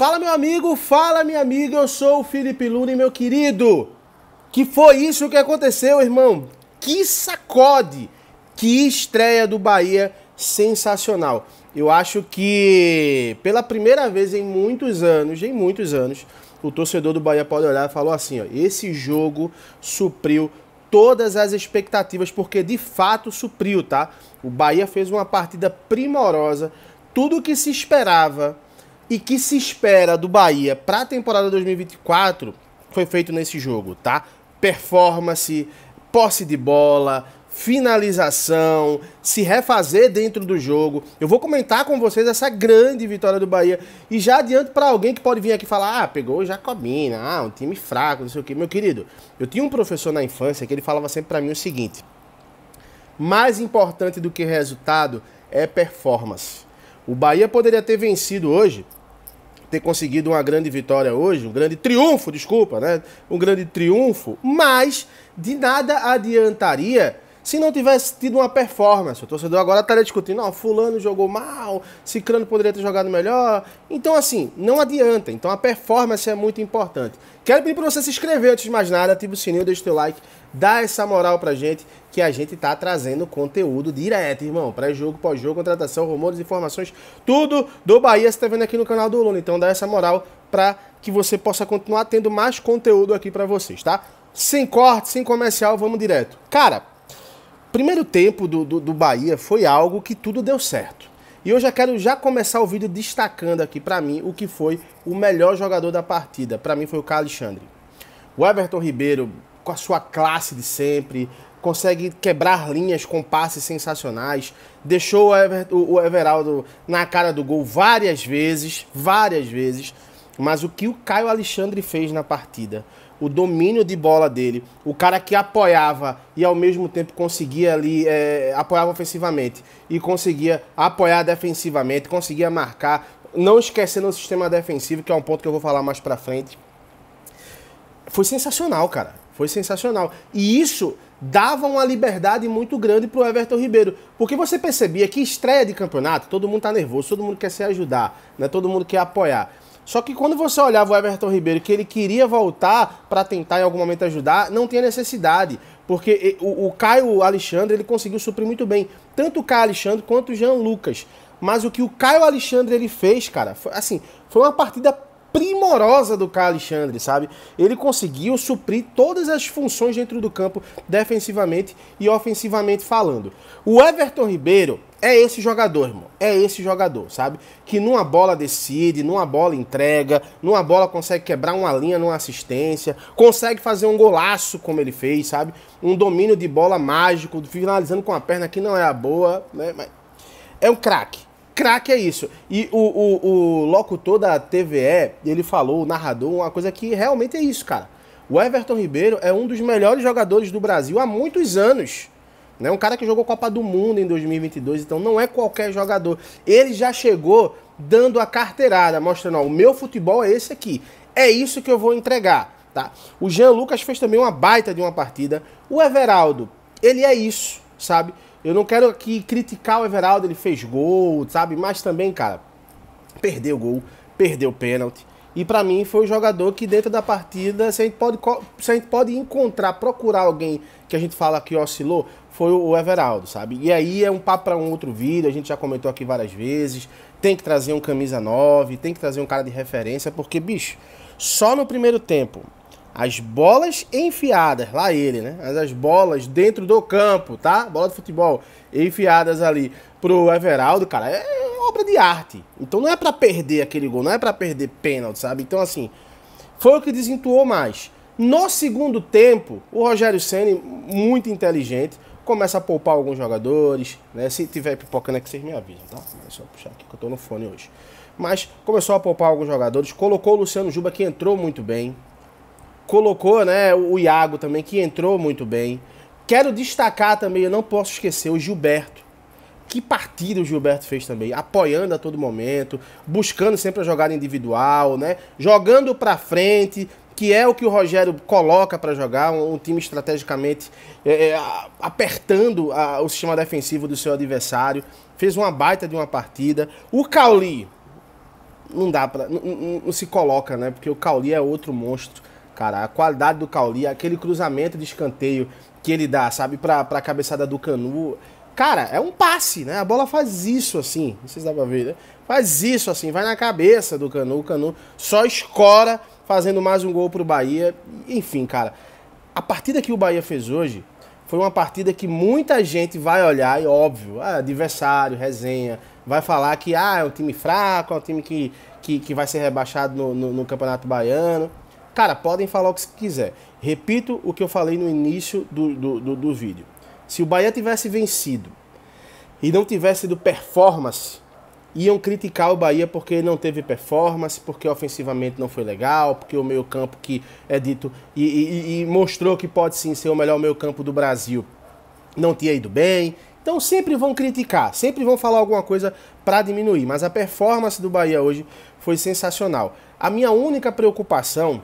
Fala, meu amigo, fala, minha amiga, eu sou o Felipe Luna e meu querido. Que foi isso que aconteceu, irmão? Que sacode! Que estreia do Bahia sensacional. Eu acho que pela primeira vez em muitos anos, em muitos anos, o torcedor do Bahia pode olhar e falou assim, ó, esse jogo supriu todas as expectativas, porque de fato supriu, tá? O Bahia fez uma partida primorosa, tudo que se esperava e que se espera do Bahia para a temporada 2024 foi feito nesse jogo, tá? Performance, posse de bola, finalização, se refazer dentro do jogo. Eu vou comentar com vocês essa grande vitória do Bahia e já adianto para alguém que pode vir aqui falar: "Ah, pegou o Jacobina, ah, um time fraco, não sei o quê". Meu querido, eu tinha um professor na infância que ele falava sempre para mim o seguinte: mais importante do que resultado é performance. O Bahia poderia ter vencido hoje ter conseguido uma grande vitória hoje, um grande triunfo, desculpa, né? Um grande triunfo, mas de nada adiantaria se não tivesse tido uma performance. O torcedor agora estaria discutindo, ó, fulano jogou mal, Cicrano poderia ter jogado melhor. Então, assim, não adianta. Então a performance é muito importante. Quero pedir para você se inscrever antes de mais nada, ativa o sininho, deixa o teu like, dá essa moral pra gente que a gente tá trazendo conteúdo direto, irmão. Pré-jogo, pós-jogo, contratação, rumores, informações, tudo do Bahia você tá vendo aqui no canal do Lula. Então dá essa moral pra que você possa continuar tendo mais conteúdo aqui para vocês, tá? Sem corte, sem comercial, vamos direto. Cara, primeiro tempo do, do, do Bahia foi algo que tudo deu certo. E eu já quero já começar o vídeo destacando aqui para mim o que foi o melhor jogador da partida. Para mim foi o Carlos Alexandre. O Everton Ribeiro, com a sua classe de sempre, consegue quebrar linhas com passes sensacionais. Deixou o, Ever, o, o Everaldo na cara do gol várias vezes, várias vezes. Mas o que o Caio Alexandre fez na partida, o domínio de bola dele, o cara que apoiava e ao mesmo tempo conseguia ali, é, apoiava ofensivamente e conseguia apoiar defensivamente, conseguia marcar, não esquecendo o sistema defensivo, que é um ponto que eu vou falar mais pra frente. Foi sensacional, cara. Foi sensacional. E isso dava uma liberdade muito grande pro Everton Ribeiro. Porque você percebia que estreia de campeonato, todo mundo tá nervoso, todo mundo quer se ajudar, né? todo mundo quer apoiar. Só que quando você olhava o Everton Ribeiro, que ele queria voltar para tentar em algum momento ajudar, não tinha necessidade. Porque o, o Caio Alexandre ele conseguiu suprir muito bem, tanto o Caio Alexandre quanto o Jean Lucas. Mas o que o Caio Alexandre ele fez, cara, foi, assim, foi uma partida primorosa do Carl Alexandre, sabe? Ele conseguiu suprir todas as funções dentro do campo, defensivamente e ofensivamente falando. O Everton Ribeiro é esse jogador, irmão. É esse jogador, sabe? Que numa bola decide, numa bola entrega, numa bola consegue quebrar uma linha numa assistência, consegue fazer um golaço como ele fez, sabe? Um domínio de bola mágico, finalizando com a perna que não é a boa, né? Mas é um craque craque é isso. E o, o, o locutor da TVE, ele falou, o narrador, uma coisa que realmente é isso, cara. O Everton Ribeiro é um dos melhores jogadores do Brasil há muitos anos. Né? Um cara que jogou Copa do Mundo em 2022, então não é qualquer jogador. Ele já chegou dando a carteirada, mostrando: ó, o meu futebol é esse aqui. É isso que eu vou entregar. Tá? O Jean Lucas fez também uma baita de uma partida. O Everaldo, ele é isso, sabe? Eu não quero aqui criticar o Everaldo, ele fez gol, sabe? Mas também, cara, perdeu o gol, perdeu o pênalti. E para mim foi o jogador que dentro da partida, se a gente pode, se a gente pode encontrar, procurar alguém que a gente fala que oscilou, foi o Everaldo, sabe? E aí é um papo para um outro vídeo, a gente já comentou aqui várias vezes. Tem que trazer um camisa 9, tem que trazer um cara de referência, porque, bicho, só no primeiro tempo, as bolas enfiadas, lá ele, né? As, as bolas dentro do campo, tá? Bola de futebol enfiadas ali pro Everaldo, cara, é obra de arte. Então não é para perder aquele gol, não é para perder pênalti, sabe? Então assim, foi o que desentuou mais. No segundo tempo, o Rogério Ceni muito inteligente, começa a poupar alguns jogadores, né? Se tiver pipocando é que vocês me avisam, tá? É só puxar aqui que eu tô no fone hoje. Mas começou a poupar alguns jogadores, colocou o Luciano Juba que entrou muito bem, colocou, né, o Iago também, que entrou muito bem. Quero destacar também, eu não posso esquecer, o Gilberto. Que partida o Gilberto fez também, apoiando a todo momento, buscando sempre a jogada individual, né? Jogando para frente, que é o que o Rogério coloca para jogar, um, um, time estrategicamente é, é, apertando a, o sistema defensivo do seu adversário. Fez uma baita de uma partida. O Cauli, não dá para não, não, não se coloca, né? Porque o Cauli é outro monstro cara. A qualidade do Cauli, aquele cruzamento de escanteio que ele dá, sabe, pra, pra cabeçada do Canu. Cara, é um passe, né? A bola faz isso assim. Não sei se dá pra ver, né? Faz isso assim, vai na cabeça do Canu. O Canu só escora, fazendo mais um gol pro Bahia. Enfim, cara. A partida que o Bahia fez hoje foi uma partida que muita gente vai olhar, e óbvio, ah, adversário, resenha, vai falar que ah, é um time fraco, é um time que, que, que vai ser rebaixado no, no, no Campeonato Baiano. Cara, podem falar o que quiser. Repito o que eu falei no início do, do, do, do vídeo. Se o Bahia tivesse vencido e não tivesse do performance, iam criticar o Bahia porque não teve performance, porque ofensivamente não foi legal, porque o meio campo que é dito e, e, e mostrou que pode sim ser o melhor meio campo do Brasil não tinha ido bem. Então sempre vão criticar, sempre vão falar alguma coisa para diminuir, mas a performance do Bahia hoje foi sensacional. A minha única preocupação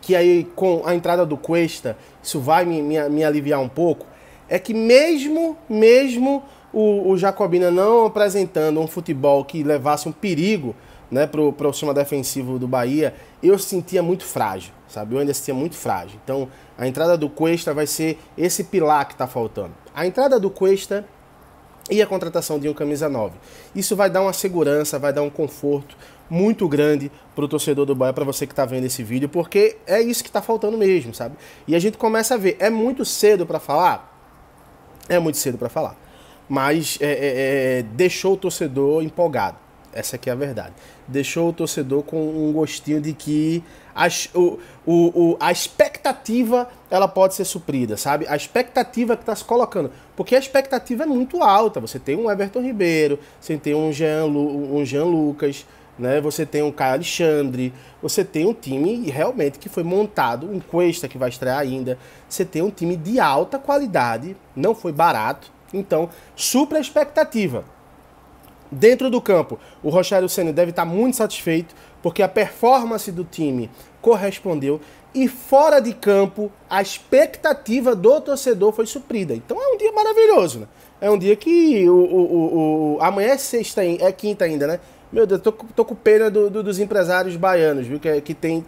que aí com a entrada do Cuesta, isso vai me, me, me aliviar um pouco, é que mesmo, mesmo o, o Jacobina não apresentando um futebol que levasse um perigo né, para o sistema defensivo do Bahia, eu sentia muito frágil, sabe? Eu ainda sentia muito frágil. Então, a entrada do Cuesta vai ser esse pilar que está faltando. A entrada do Cuesta e a contratação de um camisa 9. Isso vai dar uma segurança, vai dar um conforto muito grande para o torcedor do Bahia, para você que está vendo esse vídeo, porque é isso que está faltando mesmo, sabe? E a gente começa a ver. É muito cedo para falar? É muito cedo para falar. Mas é, é, é, deixou o torcedor empolgado. Essa aqui é a verdade. Deixou o torcedor com um gostinho de que o, o, a expectativa ela pode ser suprida, sabe? A expectativa que está se colocando. Porque a expectativa é muito alta. Você tem um Everton Ribeiro, você tem um Jean, um Jean Lucas, né? Você tem um Caio Alexandre, você tem um time realmente que foi montado, um Cuesta que vai estrear ainda. Você tem um time de alta qualidade, não foi barato. Então, supra a expectativa. Dentro do campo, o Rogério Senna deve estar muito satisfeito porque a performance do time correspondeu e fora de campo a expectativa do torcedor foi suprida. Então é um dia maravilhoso, né? É um dia que o, o, o, amanhã é sexta, é quinta ainda, né? Meu Deus, tô, tô com pena do, do, dos empresários baianos, viu? Que, é, que tem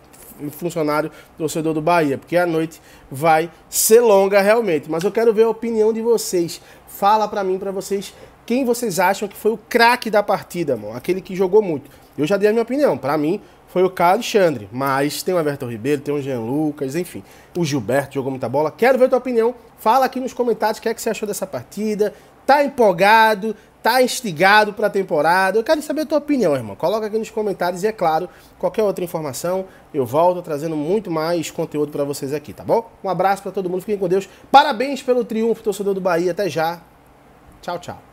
funcionário torcedor do Bahia, porque a noite vai ser longa realmente. Mas eu quero ver a opinião de vocês. Fala para mim, para vocês quem vocês acham que foi o craque da partida, mano? Aquele que jogou muito. Eu já dei a minha opinião. Para mim, foi o Carlos Alexandre. Mas tem o Everton Ribeiro, tem o Jean Lucas, enfim. O Gilberto jogou muita bola. Quero ver a tua opinião. Fala aqui nos comentários o que, é que você achou dessa partida. Tá empolgado? Tá instigado pra temporada? Eu quero saber a tua opinião, irmão. Coloca aqui nos comentários e, é claro, qualquer outra informação, eu volto trazendo muito mais conteúdo para vocês aqui, tá bom? Um abraço para todo mundo, fiquem com Deus. Parabéns pelo triunfo, torcedor do Bahia. Até já. Tchau, tchau.